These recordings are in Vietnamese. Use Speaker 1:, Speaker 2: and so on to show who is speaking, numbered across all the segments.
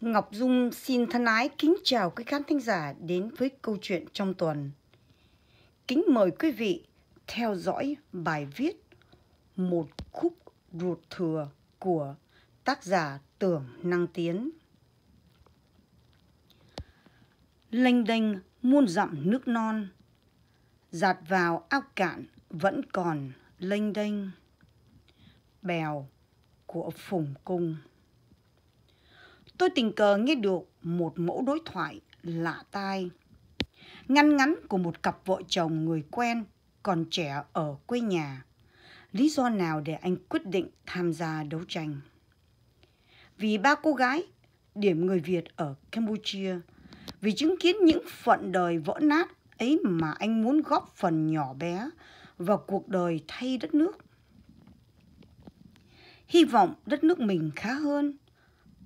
Speaker 1: Ngọc Dung xin thân ái kính chào quý khán thính giả đến với câu chuyện trong tuần. Kính mời quý vị theo dõi bài viết Một khúc ruột thừa của tác giả Tưởng Năng Tiến. Lênh đênh muôn dặm nước non, giạt vào ao cạn vẫn còn lênh đênh. Bèo của Phùng Cung tôi tình cờ nghe được một mẫu đối thoại lạ tai. Ngăn ngắn của một cặp vợ chồng người quen còn trẻ ở quê nhà. Lý do nào để anh quyết định tham gia đấu tranh? Vì ba cô gái, điểm người Việt ở Campuchia, vì chứng kiến những phận đời vỡ nát ấy mà anh muốn góp phần nhỏ bé vào cuộc đời thay đất nước. Hy vọng đất nước mình khá hơn,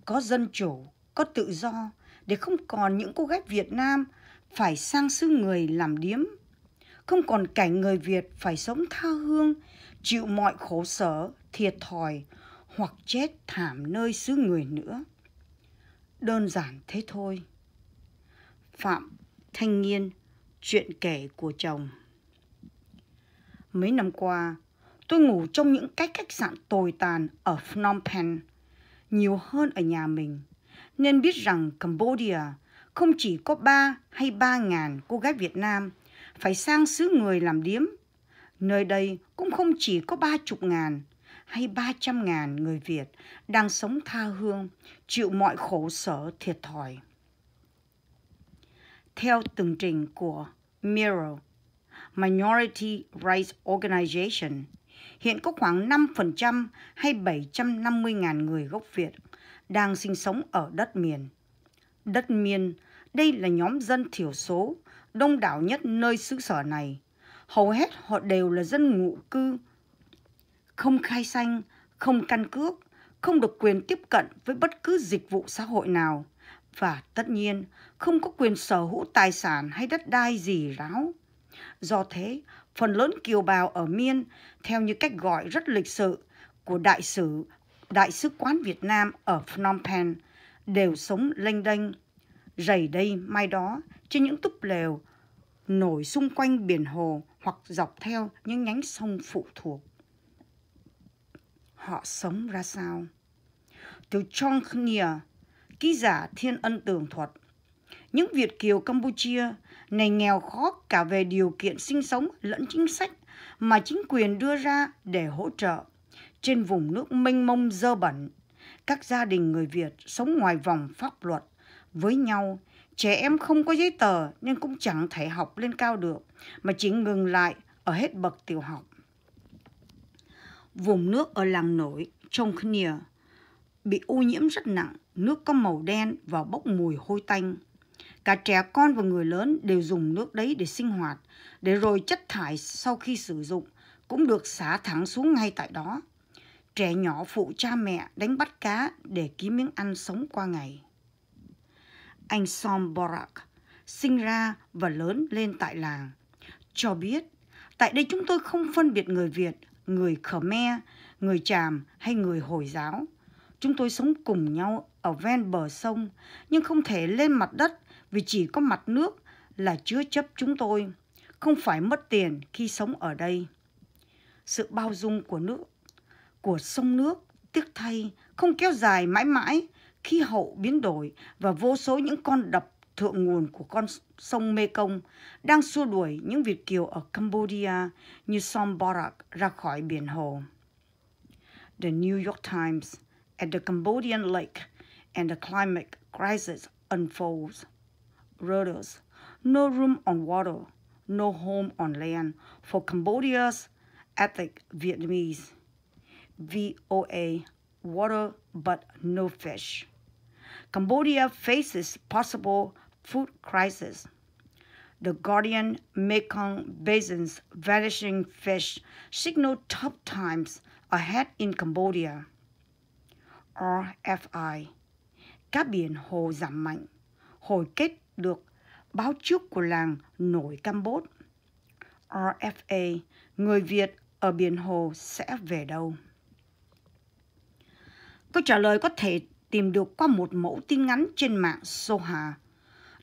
Speaker 1: có dân chủ, có tự do để không còn những cô gái Việt Nam phải sang xứ người làm điếm, không còn cảnh người Việt phải sống tha hương, chịu mọi khổ sở, thiệt thòi hoặc chết thảm nơi xứ người nữa. Đơn giản thế thôi. Phạm Thanh Nghiên, chuyện kể của chồng. Mấy năm qua, tôi ngủ trong những cái khách sạn tồi tàn ở Phnom Penh nhiều hơn ở nhà mình. Nên biết rằng Cambodia không chỉ có 3 hay 3 ngàn cô gái Việt Nam phải sang xứ người làm điếm. Nơi đây cũng không chỉ có 30 ngàn hay 300 ngàn người Việt đang sống tha hương, chịu mọi khổ sở thiệt thòi. Theo tường trình của Miro, Minority Rights Organization – hiện có khoảng 5% hay 750.000 người gốc Việt đang sinh sống ở đất miền. Đất miền, đây là nhóm dân thiểu số, đông đảo nhất nơi xứ sở này. Hầu hết họ đều là dân ngụ cư, không khai xanh, không căn cước, không được quyền tiếp cận với bất cứ dịch vụ xã hội nào và tất nhiên không có quyền sở hữu tài sản hay đất đai gì ráo. Do thế, phần lớn kiều bào ở Miên theo như cách gọi rất lịch sự của đại sứ đại sứ quán Việt Nam ở Phnom Penh đều sống lênh đênh, rầy đây mai đó trên những túp lều nổi xung quanh biển hồ hoặc dọc theo những nhánh sông phụ thuộc. Họ sống ra sao? Từ Chong Nia, ký giả Thiên Ân Tường thuật những Việt kiều Campuchia này nghèo khó cả về điều kiện sinh sống lẫn chính sách mà chính quyền đưa ra để hỗ trợ. Trên vùng nước mênh mông dơ bẩn, các gia đình người Việt sống ngoài vòng pháp luật với nhau. Trẻ em không có giấy tờ nên cũng chẳng thể học lên cao được, mà chỉ ngừng lại ở hết bậc tiểu học. Vùng nước ở làng nổi, trong Khnia, bị ô nhiễm rất nặng, nước có màu đen và bốc mùi hôi tanh. Cả trẻ con và người lớn đều dùng nước đấy để sinh hoạt, để rồi chất thải sau khi sử dụng cũng được xả thẳng xuống ngay tại đó. Trẻ nhỏ phụ cha mẹ đánh bắt cá để kiếm miếng ăn sống qua ngày. Anh Som Borak sinh ra và lớn lên tại làng, cho biết tại đây chúng tôi không phân biệt người Việt, người Khmer, người Tràm hay người Hồi giáo. Chúng tôi sống cùng nhau ở ven bờ sông nhưng không thể lên mặt đất vì chỉ có mặt nước là chứa chấp chúng tôi, không phải mất tiền khi sống ở đây. Sự bao dung của nước, của sông nước, tiếc thay, không kéo dài mãi mãi khi hậu biến đổi và vô số những con đập thượng nguồn của con sông Mekong đang xua đuổi những Việt Kiều ở Cambodia như Somborak ra khỏi biển hồ. The New York Times at the Cambodian lake and the climate crisis unfolds. Rudders, no room on water, no home on land for Cambodia's ethnic Vietnamese. VOA, water but no fish. Cambodia faces possible food crisis. The Guardian Mekong Basin's vanishing fish signal tough times ahead in Cambodia. RFI, các biển hồ giảm mạnh. hồi kết được báo trước của làng nổi Campos. RFA, người Việt ở Biển Hồ sẽ về đâu? Câu trả lời có thể tìm được qua một mẫu tin ngắn trên mạng Soha,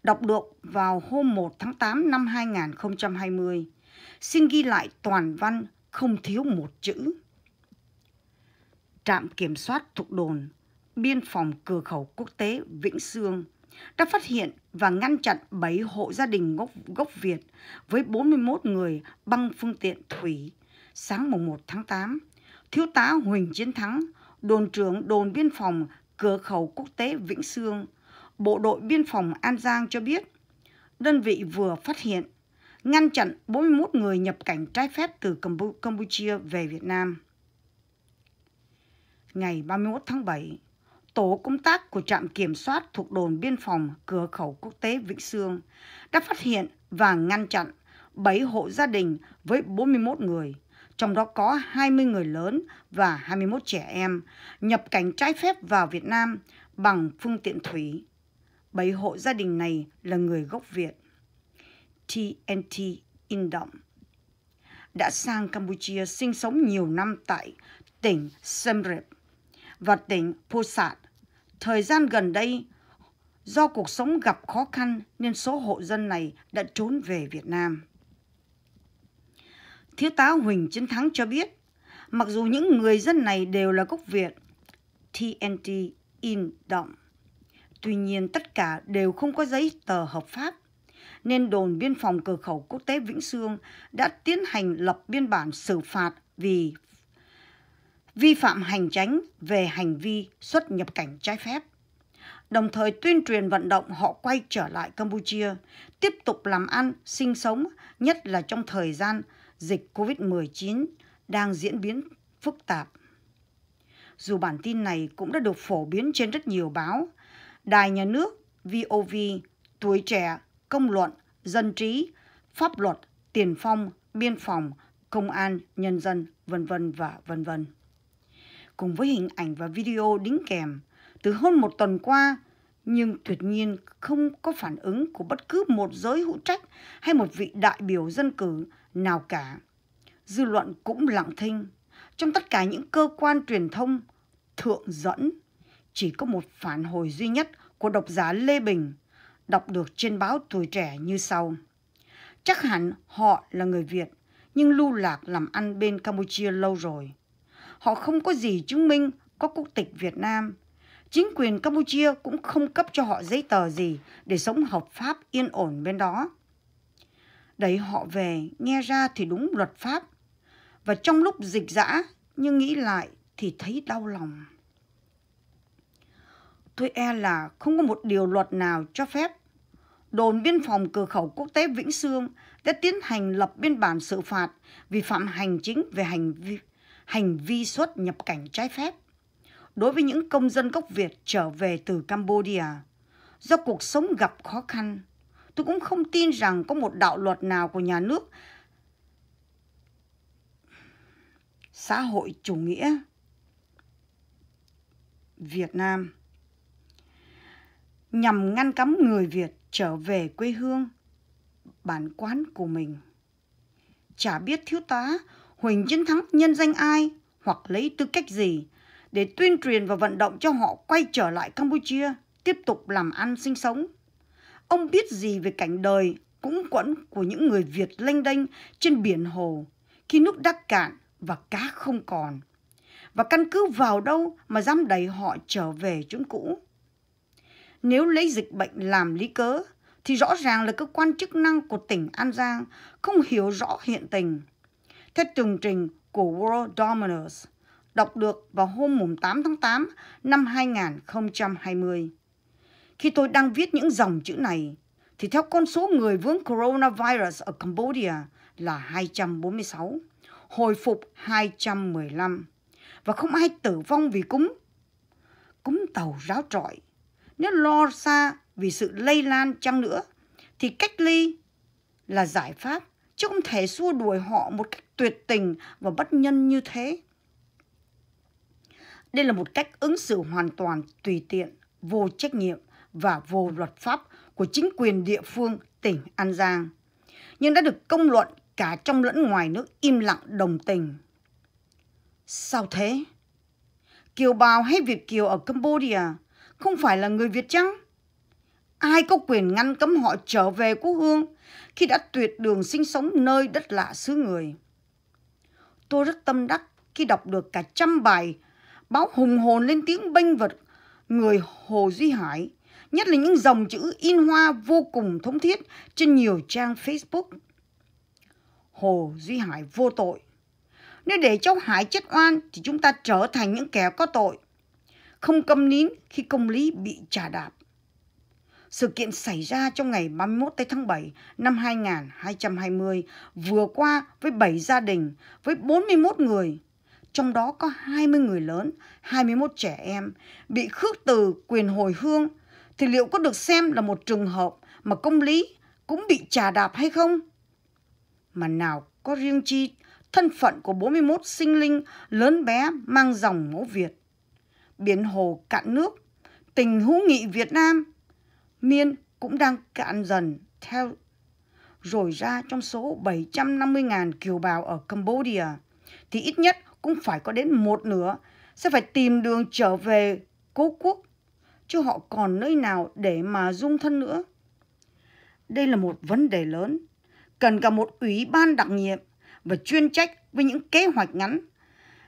Speaker 1: đọc được vào hôm 1 tháng 8 năm 2020. Xin ghi lại toàn văn không thiếu một chữ. Trạm kiểm soát thuộc đồn, biên phòng cửa khẩu quốc tế Vĩnh Sương – đã phát hiện và ngăn chặn 7 hộ gia đình gốc, gốc Việt với 41 người băng phương tiện thủy. Sáng mùng 1 tháng 8, Thiếu tá Huỳnh Chiến Thắng, đồn trưởng đồn biên phòng cửa khẩu quốc tế Vĩnh Sương, Bộ đội biên phòng An Giang cho biết, đơn vị vừa phát hiện, ngăn chặn 41 người nhập cảnh trái phép từ Campuchia về Việt Nam. Ngày 31 tháng 7, tổ công tác của trạm kiểm soát thuộc đồn biên phòng cửa khẩu quốc tế Vĩnh Sương đã phát hiện và ngăn chặn 7 hộ gia đình với 41 người, trong đó có 20 người lớn và 21 trẻ em nhập cảnh trái phép vào Việt Nam bằng phương tiện thủy. 7 hộ gia đình này là người gốc Việt. TNT in động đã sang Campuchia sinh sống nhiều năm tại tỉnh Siem và tỉnh Posat Thời gian gần đây, do cuộc sống gặp khó khăn nên số hộ dân này đã trốn về Việt Nam. Thiếu tá Huỳnh Chiến Thắng cho biết, mặc dù những người dân này đều là gốc Việt, TNT in động. Tuy nhiên tất cả đều không có giấy tờ hợp pháp, nên đồn biên phòng cửa khẩu quốc tế Vĩnh Sương đã tiến hành lập biên bản xử phạt vì vi phạm hành tránh về hành vi xuất nhập cảnh trái phép đồng thời tuyên truyền vận động họ quay trở lại Campuchia, tiếp tục làm ăn, sinh sống, nhất là trong thời gian dịch COVID-19 đang diễn biến phức tạp. Dù bản tin này cũng đã được phổ biến trên rất nhiều báo, Đài Nhà nước, VOV, Tuổi Trẻ, Công luận, Dân trí, Pháp luật, Tiền phong, Biên phòng, Công an, Nhân dân, vân vân và vân vân cùng với hình ảnh và video đính kèm từ hơn một tuần qua nhưng tuyệt nhiên không có phản ứng của bất cứ một giới hữu trách hay một vị đại biểu dân cử nào cả. Dư luận cũng lặng thinh. Trong tất cả những cơ quan truyền thông thượng dẫn, chỉ có một phản hồi duy nhất của độc giả Lê Bình đọc được trên báo Tuổi Trẻ như sau. Chắc hẳn họ là người Việt, nhưng lưu lạc làm ăn bên Campuchia lâu rồi họ không có gì chứng minh có quốc tịch Việt Nam. Chính quyền Campuchia cũng không cấp cho họ giấy tờ gì để sống hợp pháp yên ổn bên đó. Đẩy họ về, nghe ra thì đúng luật pháp. Và trong lúc dịch dã, nhưng nghĩ lại thì thấy đau lòng. Tôi e là không có một điều luật nào cho phép đồn biên phòng cửa khẩu quốc tế Vĩnh Sương đã tiến hành lập biên bản xử phạt vì phạm hành chính về hành vi hành vi xuất nhập cảnh trái phép đối với những công dân gốc Việt trở về từ Campuchia. Do cuộc sống gặp khó khăn, tôi cũng không tin rằng có một đạo luật nào của nhà nước xã hội chủ nghĩa Việt Nam nhằm ngăn cấm người Việt trở về quê hương, bản quán của mình. Chả biết thiếu tá Huỳnh Chiến Thắng nhân danh ai hoặc lấy tư cách gì để tuyên truyền và vận động cho họ quay trở lại Campuchia, tiếp tục làm ăn sinh sống. Ông biết gì về cảnh đời cũng quẫn của những người Việt lênh đênh trên biển hồ khi nước đã cạn và cá không còn. Và căn cứ vào đâu mà dám đẩy họ trở về chỗ cũ. Nếu lấy dịch bệnh làm lý cớ, thì rõ ràng là cơ quan chức năng của tỉnh An Giang không hiểu rõ hiện tình theo tường trình của World Dominus, đọc được vào hôm 8 tháng 8 năm 2020. Khi tôi đang viết những dòng chữ này, thì theo con số người vướng coronavirus ở Cambodia là 246, hồi phục 215, và không ai tử vong vì cúng cúng tàu ráo trọi, nếu lo xa vì sự lây lan chăng nữa, thì cách ly là giải pháp chứ không thể xua đuổi họ một cách tuyệt tình và bất nhân như thế. Đây là một cách ứng xử hoàn toàn tùy tiện, vô trách nhiệm và vô luật pháp của chính quyền địa phương tỉnh An Giang, nhưng đã được công luận cả trong lẫn ngoài nước im lặng đồng tình. Sao thế? Kiều bào hay Việt Kiều ở Cambodia không phải là người Việt chăng? ai có quyền ngăn cấm họ trở về quốc hương khi đã tuyệt đường sinh sống nơi đất lạ xứ người. Tôi rất tâm đắc khi đọc được cả trăm bài báo hùng hồn lên tiếng bênh vật người Hồ Duy Hải, nhất là những dòng chữ in hoa vô cùng thống thiết trên nhiều trang Facebook. Hồ Duy Hải vô tội. Nếu để cháu Hải chết oan thì chúng ta trở thành những kẻ có tội. Không câm nín khi công lý bị trả đạp. Sự kiện xảy ra trong ngày 31 tháng 7 năm 2020 vừa qua với 7 gia đình với 41 người, trong đó có 20 người lớn, 21 trẻ em bị khước từ quyền hồi hương thì liệu có được xem là một trường hợp mà công lý cũng bị trà đạp hay không? Mà nào có riêng chi thân phận của 41 sinh linh lớn bé mang dòng mẫu Việt. Biển hồ cạn nước, tình hữu nghị Việt Nam – Miên cũng đang cạn dần theo rồi ra trong số 750.000 kiều bào ở Cambodia thì ít nhất cũng phải có đến một nửa sẽ phải tìm đường trở về cố quốc chứ họ còn nơi nào để mà dung thân nữa. Đây là một vấn đề lớn, cần cả một ủy ban đặc nhiệm và chuyên trách với những kế hoạch ngắn,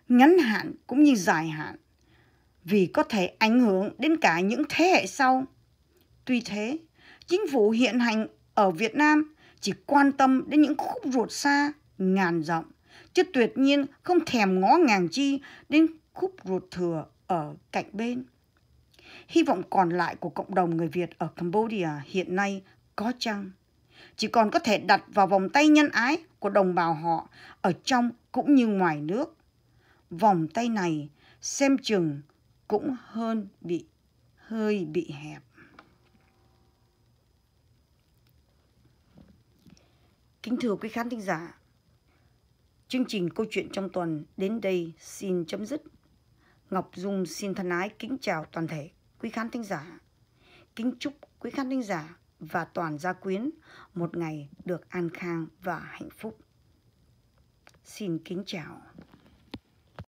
Speaker 1: ngắn hạn cũng như dài hạn vì có thể ảnh hưởng đến cả những thế hệ sau tuy thế, chính phủ hiện hành ở Việt Nam chỉ quan tâm đến những khúc ruột xa, ngàn rộng, chứ tuyệt nhiên không thèm ngó ngàng chi đến khúc ruột thừa ở cạnh bên. Hy vọng còn lại của cộng đồng người Việt ở Cambodia hiện nay có chăng chỉ còn có thể đặt vào vòng tay nhân ái của đồng bào họ ở trong cũng như ngoài nước. Vòng tay này xem chừng cũng hơn bị hơi bị hẹp. Kính thưa quý khán thính giả, chương trình câu chuyện trong tuần đến đây xin chấm dứt. Ngọc Dung xin thân ái kính chào toàn thể quý khán thính giả. Kính chúc quý khán thính giả và toàn gia quyến một ngày được an khang và hạnh phúc. Xin kính chào.